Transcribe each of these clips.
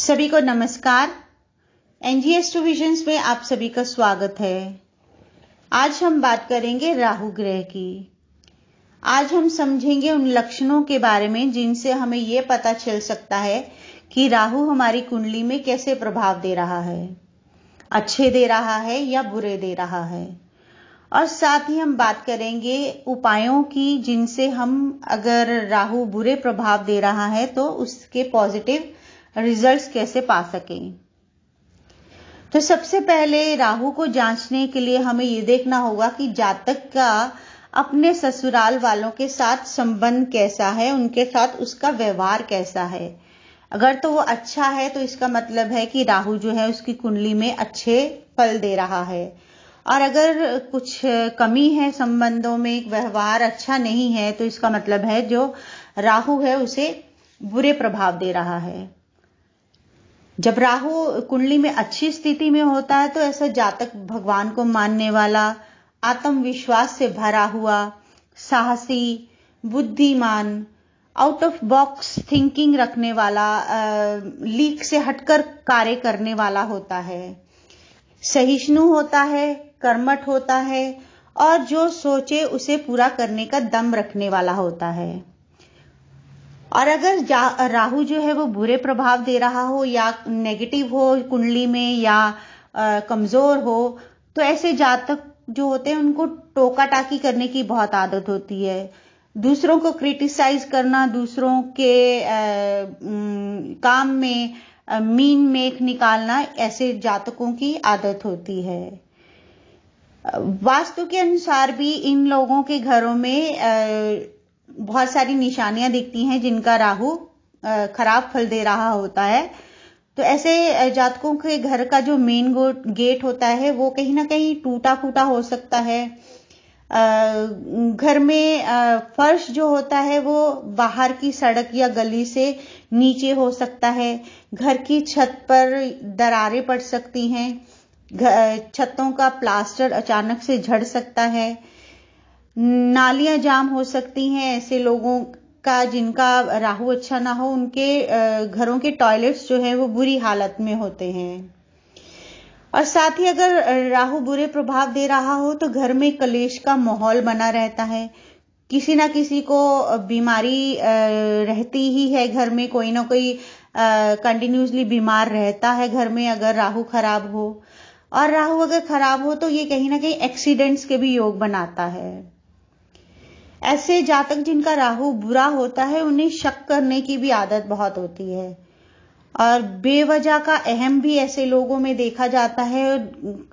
सभी को नमस्कार एनजीएस टू विजन्स में आप सभी का स्वागत है आज हम बात करेंगे राहु ग्रह की आज हम समझेंगे उन लक्षणों के बारे में जिनसे हमें ये पता चल सकता है कि राहु हमारी कुंडली में कैसे प्रभाव दे रहा है अच्छे दे रहा है या बुरे दे रहा है और साथ ही हम बात करेंगे उपायों की जिनसे हम अगर राहु बुरे प्रभाव दे रहा है तो उसके पॉजिटिव रिजल्ट्स कैसे पा सकें तो सबसे पहले राहु को जांचने के लिए हमें ये देखना होगा कि जातक का अपने ससुराल वालों के साथ संबंध कैसा है उनके साथ उसका व्यवहार कैसा है अगर तो वो अच्छा है तो इसका मतलब है कि राहु जो है उसकी कुंडली में अच्छे फल दे रहा है और अगर कुछ कमी है संबंधों में व्यवहार अच्छा नहीं है तो इसका मतलब है जो राहु है उसे बुरे प्रभाव दे रहा है जब राहु कुंडली में अच्छी स्थिति में होता है तो ऐसा जातक भगवान को मानने वाला आत्मविश्वास से भरा हुआ साहसी बुद्धिमान आउट ऑफ बॉक्स थिंकिंग रखने वाला लीक से हटकर कार्य करने वाला होता है सहिष्णु होता है कर्मठ होता है और जो सोचे उसे पूरा करने का दम रखने वाला होता है और अगर राहु जो है वो बुरे प्रभाव दे रहा हो या नेगेटिव हो कुंडली में या आ, कमजोर हो तो ऐसे जातक जो होते हैं उनको टोका टाकी करने की बहुत आदत होती है दूसरों को क्रिटिसाइज करना दूसरों के आ, काम में मीन मेक निकालना ऐसे जातकों की आदत होती है वास्तु के अनुसार भी इन लोगों के घरों में बहुत सारी निशानियां दिखती हैं जिनका राहु खराब फल दे रहा होता है तो ऐसे जातकों के घर का जो मेन गेट होता है वो कहीं ना कहीं टूटा फूटा हो सकता है घर में फर्श जो होता है वो बाहर की सड़क या गली से नीचे हो सकता है घर की छत पर दरारें पड़ सकती हैं छतों का प्लास्टर अचानक से झड़ सकता है नालियां जाम हो सकती हैं ऐसे लोगों का जिनका राहु अच्छा ना हो उनके घरों के टॉयलेट्स जो है वो बुरी हालत में होते हैं और साथ ही अगर राहु बुरे प्रभाव दे रहा हो तो घर में कलेश का माहौल बना रहता है किसी ना किसी को बीमारी रहती ही है घर में कोई ना कोई कंटिन्यूसली बीमार रहता है घर में अगर राहु खराब हो और राहु अगर खराब हो तो ये कहीं ना कहीं एक्सीडेंट्स के भी योग बनाता है ऐसे जातक जिनका राहु बुरा होता है उन्हें शक करने की भी आदत बहुत होती है और बेवजह का अहम भी ऐसे लोगों में देखा जाता है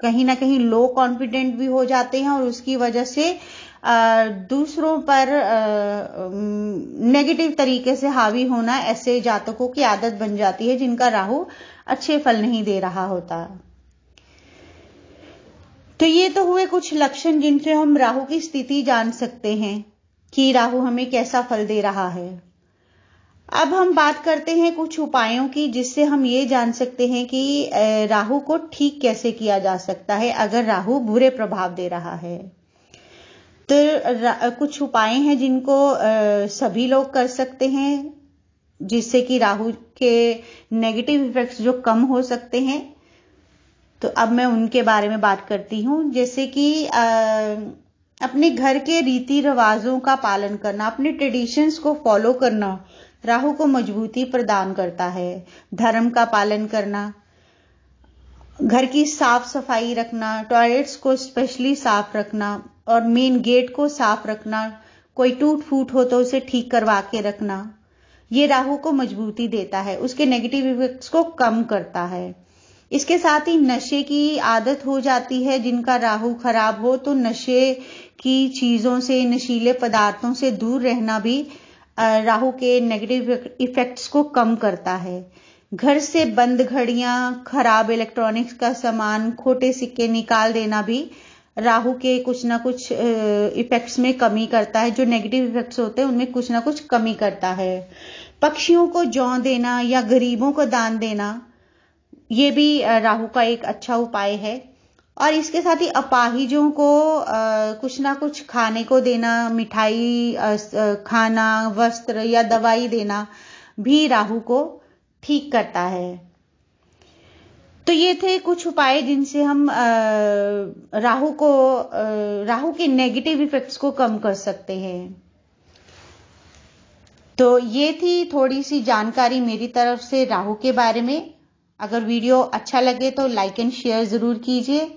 कहीं ना कहीं लो कॉन्फिडेंट भी हो जाते हैं और उसकी वजह से दूसरों पर नेगेटिव तरीके से हावी होना ऐसे जातकों की आदत बन जाती है जिनका राहु अच्छे फल नहीं दे रहा होता तो ये तो हुए कुछ लक्षण जिनसे हम राहु की स्थिति जान सकते हैं कि राहु हमें कैसा फल दे रहा है अब हम बात करते हैं कुछ उपायों की जिससे हम ये जान सकते हैं कि राहु को ठीक कैसे किया जा सकता है अगर राहु बुरे प्रभाव दे रहा है तो कुछ उपाय हैं जिनको सभी लोग कर सकते हैं जिससे कि राहु के नेगेटिव इफेक्ट्स जो कम हो सकते हैं तो अब मैं उनके बारे में बात करती हूं जैसे कि अपने घर के रीति रिवाजों का पालन करना अपने ट्रेडिशंस को फॉलो करना राहु को मजबूती प्रदान करता है धर्म का पालन करना घर की साफ सफाई रखना टॉयलेट्स को स्पेशली साफ रखना और मेन गेट को साफ रखना कोई टूट फूट हो तो उसे ठीक करवा के रखना ये राहु को मजबूती देता है उसके नेगेटिव इफेक्ट्स को कम करता है इसके साथ ही नशे की आदत हो जाती है जिनका राहु खराब हो तो नशे की चीज़ों से नशीले पदार्थों से दूर रहना भी राहु के नेगेटिव इफेक्ट्स को कम करता है घर से बंद घड़ियां खराब इलेक्ट्रॉनिक्स का सामान खोटे सिक्के निकाल देना भी राहु के कुछ ना कुछ इफेक्ट्स में कमी करता है जो नेगेटिव इफेक्ट्स होते हैं उनमें कुछ ना कुछ कमी करता है पक्षियों को जौ देना या गरीबों को दान देना ये भी राहु का एक अच्छा उपाय है और इसके साथ ही अपाहिजों को आ, कुछ ना कुछ खाने को देना मिठाई आ, खाना वस्त्र या दवाई देना भी राहु को ठीक करता है तो ये थे कुछ उपाय जिनसे हम राहु को राहु के नेगेटिव इफेक्ट्स को कम कर सकते हैं तो ये थी थोड़ी सी जानकारी मेरी तरफ से राहु के बारे में अगर वीडियो अच्छा लगे तो लाइक एंड शेयर ज़रूर कीजिए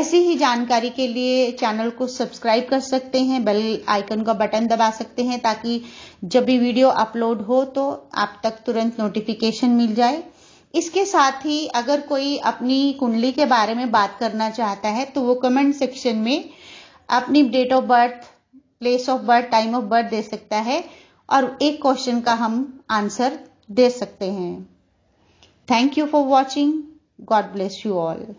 ऐसी ही जानकारी के लिए चैनल को सब्सक्राइब कर सकते हैं बेल आइकन का बटन दबा सकते हैं ताकि जब भी वीडियो अपलोड हो तो आप तक तुरंत नोटिफिकेशन मिल जाए इसके साथ ही अगर कोई अपनी कुंडली के बारे में बात करना चाहता है तो वो कमेंट सेक्शन में अपनी date of birth place of birth time of birth दे सकता है और एक क्वेश्चन का हम आंसर दे सकते हैं Thank you for watching. God bless you all.